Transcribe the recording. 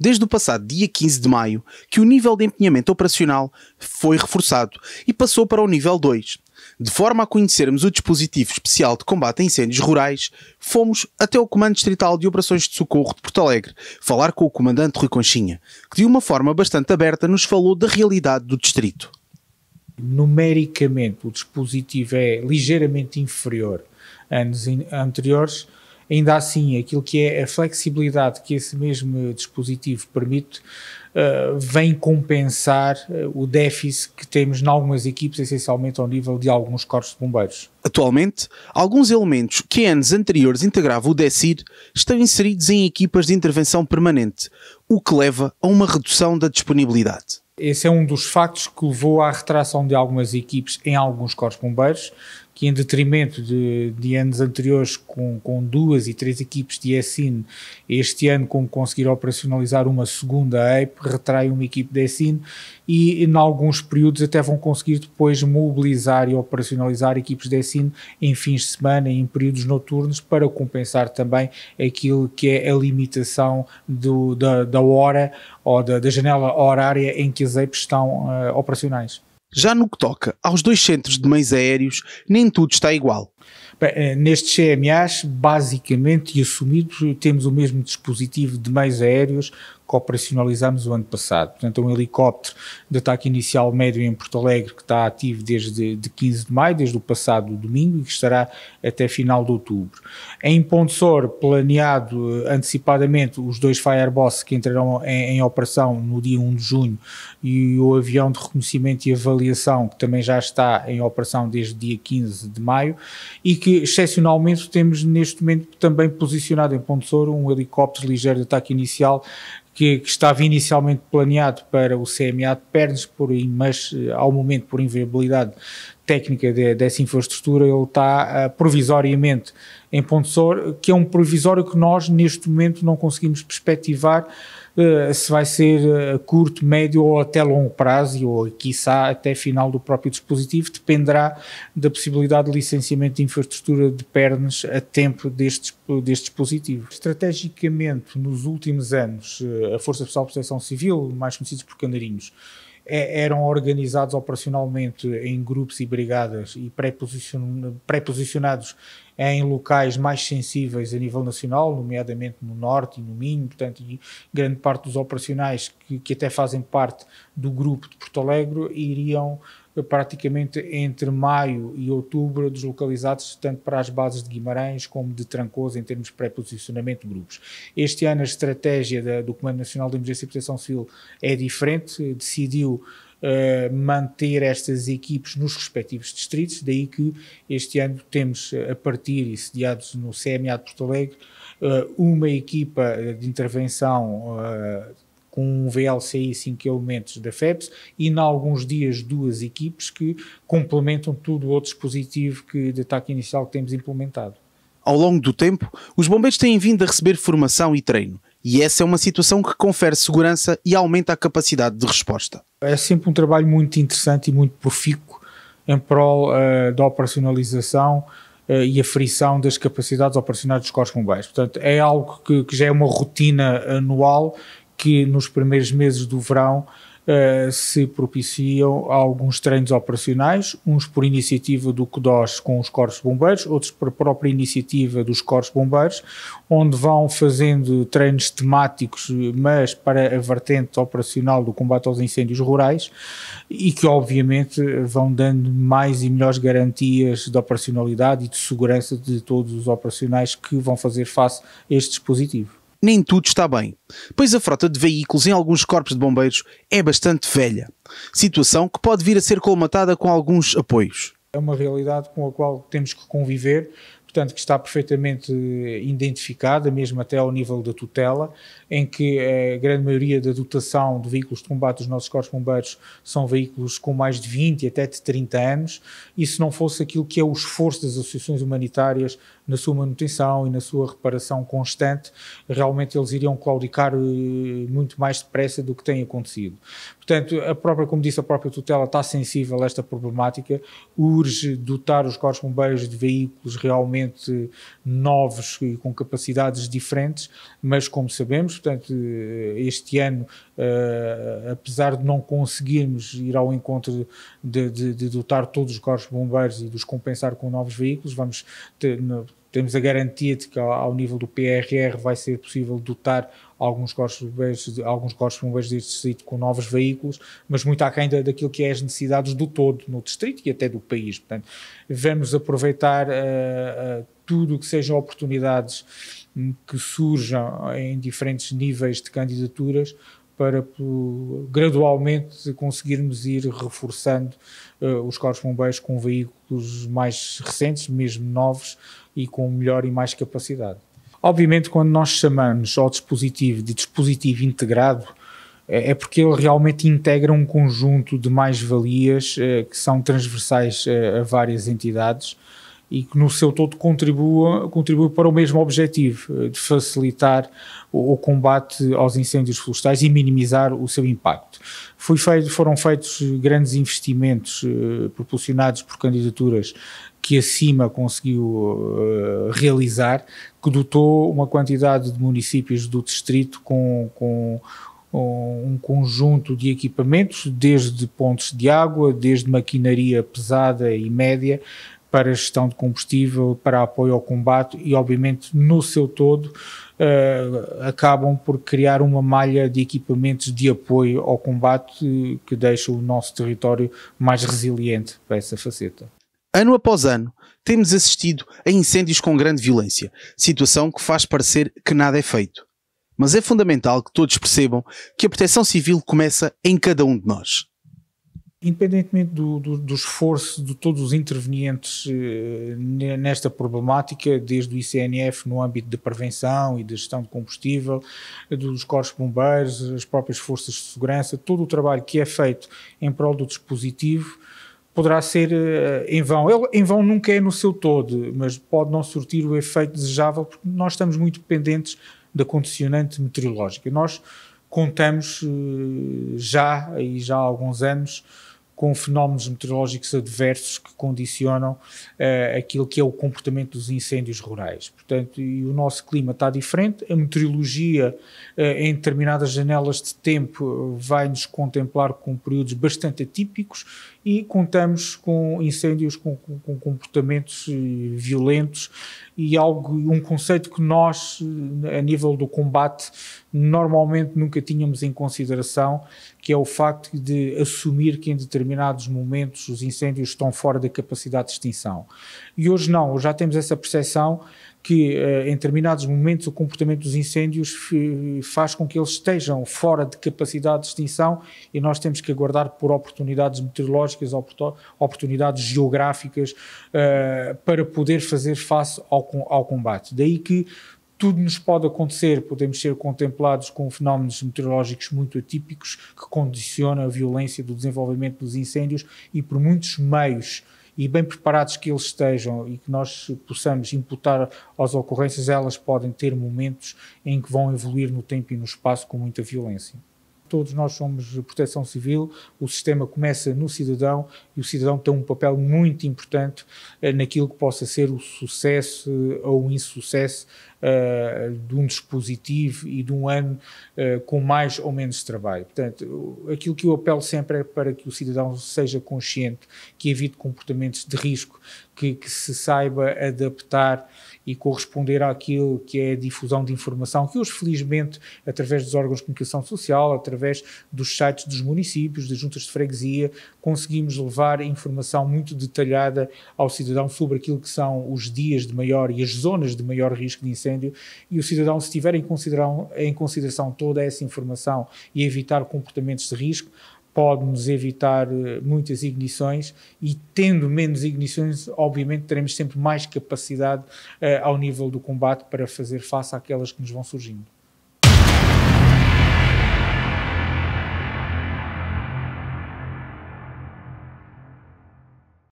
desde o passado dia 15 de maio que o nível de empenhamento operacional foi reforçado e passou para o nível 2. De forma a conhecermos o dispositivo especial de combate a incêndios rurais, fomos até o Comando Distrital de Operações de Socorro de Porto Alegre falar com o Comandante Rui Conchinha, que de uma forma bastante aberta nos falou da realidade do distrito. Numericamente, o dispositivo é ligeiramente inferior a anos anteriores, ainda assim, aquilo que é a flexibilidade que esse mesmo dispositivo permite uh, vem compensar eh, o déficit que temos em algumas equipes, essencialmente ao nível de alguns corpos de bombeiros. Atualmente, alguns elementos que anos anteriores integravam o DECIR estão inseridos em equipas de intervenção permanente, o que leva a uma redução da disponibilidade esse é um dos factos que levou à retração de algumas equipes em alguns corpos bombeiros, que em detrimento de, de anos anteriores com, com duas e três equipes de ESIN, este ano com conseguir operacionalizar uma segunda APE, retrai uma equipe de ESIN e em alguns períodos até vão conseguir depois mobilizar e operacionalizar equipes de ESIN em fins de semana, em períodos noturnos, para compensar também aquilo que é a limitação do, da, da hora ou da, da janela horária em que as APEs estão uh, operacionais. Já no que toca aos dois centros de meios aéreos, nem tudo está igual. Bem, eh, nestes CMAs, basicamente e assumidos, temos o mesmo dispositivo de meios aéreos que operacionalizámos o ano passado. Portanto, é um helicóptero de ataque inicial médio em Porto Alegre que está ativo desde de 15 de maio, desde o passado domingo, e que estará até final de outubro. Em Pontesor, planeado eh, antecipadamente os dois Fireboss que entrarão em, em, operação no dia 1 de junho e o avião de reconhecimento e avaliação que também já está em operação desde dia 15 de maio e que excepcionalmente temos neste momento também posicionado em Pontesouro um helicóptero ligeiro de ataque inicial que, que, estava inicialmente planeado para o CMA de Pernes, porém, mas eh, ao momento, por inviabilidade técnica de, dessa infraestrutura, ele está uh, provisoriamente em Ponte que é um provisório que nós, neste momento, não conseguimos perspectivar eh, se vai ser a eh, curto, médio ou até longo prazo, ou quiçá até final do próprio dispositivo, dependerá da possibilidade de licenciamento de infraestrutura de pernas a tempo deste, deste dispositivo. Estrategicamente, nos últimos anos, eh, a Força Pessoal de Proteção Civil, mais conhecidos por Canarinhos, é, eram organizados operacionalmente em grupos e brigadas e pré-posicionados pré em locais mais sensíveis a nível nacional, nomeadamente no Norte e no Minho, portanto, grande parte dos operacionais que, que até fazem parte do grupo de Porto Alegre iriam eh, praticamente entre maio e outubro, deslocalizados tanto para as bases de Guimarães como de Trancoso em termos de pré-posicionamento de grupos. Este ano a estratégia da, do Comando Nacional de Emergência e Proteção Civil é diferente, decidiu uh, manter estas equipes nos respectivos distritos, daí que este ano temos eh, a partir e sediados no CMA de Porto Alegre uma equipa de intervenção com um VLCI 5 elementos da FEPS e, em alguns dias, duas equipes que complementam tudo o outro dispositivo que, de ataque inicial que temos implementado. Ao longo do tempo, os bombeiros têm vindo a receber formação e treino, e essa é uma situação que confere segurança e aumenta a capacidade de resposta. É sempre um trabalho muito interessante e muito profícuo em prol uh, da operacionalização eh, e a frição das capacidades operacionais dos corpos bombeiros. Portanto, é algo que, que já é uma rotina anual que nos primeiros meses do verão Uh, se propiciam alguns treinos operacionais, uns por iniciativa do CDOS com os Corpos Bombeiros, outros por própria iniciativa dos Corpos Bombeiros, onde vão fazendo treinos temáticos, mas para a vertente operacional do combate aos incêndios rurais e que, obviamente, vão dando mais e melhores garantias de operacionalidade e de segurança de todos os operacionais que vão fazer face a este dispositivo nem tudo está bem, pois a frota de veículos em alguns corpos de bombeiros é bastante velha, situação que pode vir a ser colmatada com alguns apoios. É uma realidade com a qual temos que conviver, portanto, que está perfeitamente eh, identificada, mesmo até ao nível da tutela, em que eh, a grande maioria da dotação de veículos de combate dos nossos corpos bombeiros são veículos com mais de 20 até de 30 anos, e se não fosse aquilo que é o esforço das associações humanitárias na sua manutenção e na sua reparação constante, realmente eles iriam claudicar eh, muito mais depressa do que tem acontecido. Portanto, a própria, como disse a própria tutela, está sensível a esta problemática, urge dotar os corpos bombeiros de veículos realmente novos e com capacidades diferentes, mas como sabemos, portanto, eh, este ano, uh, apesar de não conseguirmos ir ao encontro de, de, de dotar todos os corpos bombeiros e dos compensar com novos veículos, vamos ter, temos a garantia de que ao, nível do PRR vai ser possível dotar alguns corpos bombeiros, alguns corpos bombeiros deste distrito com novos veículos, mas muito aquém da, daquilo que é as necessidades do todo no distrito e até do país. Portanto, vamos aproveitar uh, uh, tudo o que sejam oportunidades hum, que surjam em diferentes níveis de candidaturas para gradualmente conseguirmos ir reforçando uh, os corpos bombeiros com veículos mais recentes, mesmo novos, e com melhor e mais capacidade. Obviamente, quando nós chamamos ao dispositivo de dispositivo integrado, é, é porque ele realmente integra um conjunto de mais-valias eh, que são transversais eh, a várias entidades e que no seu todo contribua, contribui para o mesmo objetivo, eh, de facilitar o, o combate aos incêndios florestais e minimizar o seu impacto. Foi feito, foram feitos grandes investimentos eh, proporcionados por candidaturas que a CIMA conseguiu eh, realizar, que dotou uma quantidade de municípios do distrito com, com um conjunto de equipamentos, desde pontos de água, desde maquinaria pesada e média, para gestão de combustível, para apoio ao combate e, obviamente, no seu todo, uh, acabam por criar uma malha de equipamentos de apoio ao combate eh, que deixa o nosso território mais resiliente para essa faceta. Ano após ano, temos assistido a incêndios com grande violência, situação que faz parecer que nada é feito. Mas é fundamental que todos percebam que a proteção civil começa em cada um de nós. Independentemente do, do, do, esforço de todos os intervenientes eh, nesta problemática, desde o ICNF no âmbito de prevenção e de gestão de combustível, eh, dos corpos bombeiros, as próprias forças de segurança, todo o trabalho que é feito em prol do dispositivo poderá ser eh, em vão. Ele em vão nunca é no seu todo, mas pode não surtir o efeito desejável porque nós estamos muito dependentes da condicionante meteorológica. Nós contamos já, e já há alguns anos, com fenómenos meteorológicos adversos que condicionam uh, aquilo que é o comportamento dos incêndios rurais. Portanto, e o nosso clima está diferente, a meteorologia uh, em determinadas janelas de tempo eh, vai nos contemplar com períodos bastante atípicos e contamos com incêndios com, com, com comportamentos violentos e algo, um conceito que nós, eh, a nível do combate, normalmente nunca tínhamos em consideração, que é o facto de assumir que em determinados momentos os incêndios estão fora da capacidade de extinção. E hoje não, já temos essa percepção que eh, em determinados momentos o comportamento dos incêndios eh, faz com que eles estejam fora de capacidade de extinção e nós temos que aguardar por oportunidades meteorológicas, oportunidades geográficas eh, para poder fazer face ao, combate. Daí que tudo nos pode acontecer, podemos ser contemplados com fenómenos meteorológicos muito atípicos que condicionam a violência do desenvolvimento dos incêndios e por muitos meios uh, e bem preparados que eles estejam e que nós possamos imputar às ocorrências, elas podem ter momentos em que vão evoluir no tempo e no espaço com muita violência todos nós somos proteção civil, o sistema começa no cidadão e o cidadão tem um papel muito importante eh, naquilo que possa ser o sucesso eh, ou o insucesso eh, de um dispositivo e de um ano uh, com mais ou menos trabalho. Portanto, aquilo que eu apelo sempre é para que o cidadão seja consciente, que evite comportamentos de risco, que, que se saiba adaptar e corresponder àquilo que é a difusão de informação, que hoje, felizmente, através dos órgãos de comunicação social, através dos sites dos municípios, das juntas de freguesia, conseguimos levar informação muito detalhada ao cidadão sobre aquilo que são os dias de maior e as zonas de maior risco de incêndio incêndio e o cidadão, se tiver em consideração, em consideração toda essa informação e evitar comportamentos de risco, pode-nos evitar eh, muitas ignições e tendo menos ignições, obviamente teremos sempre mais capacidade eh, ao nível do combate para fazer face àquelas que nos vão surgindo.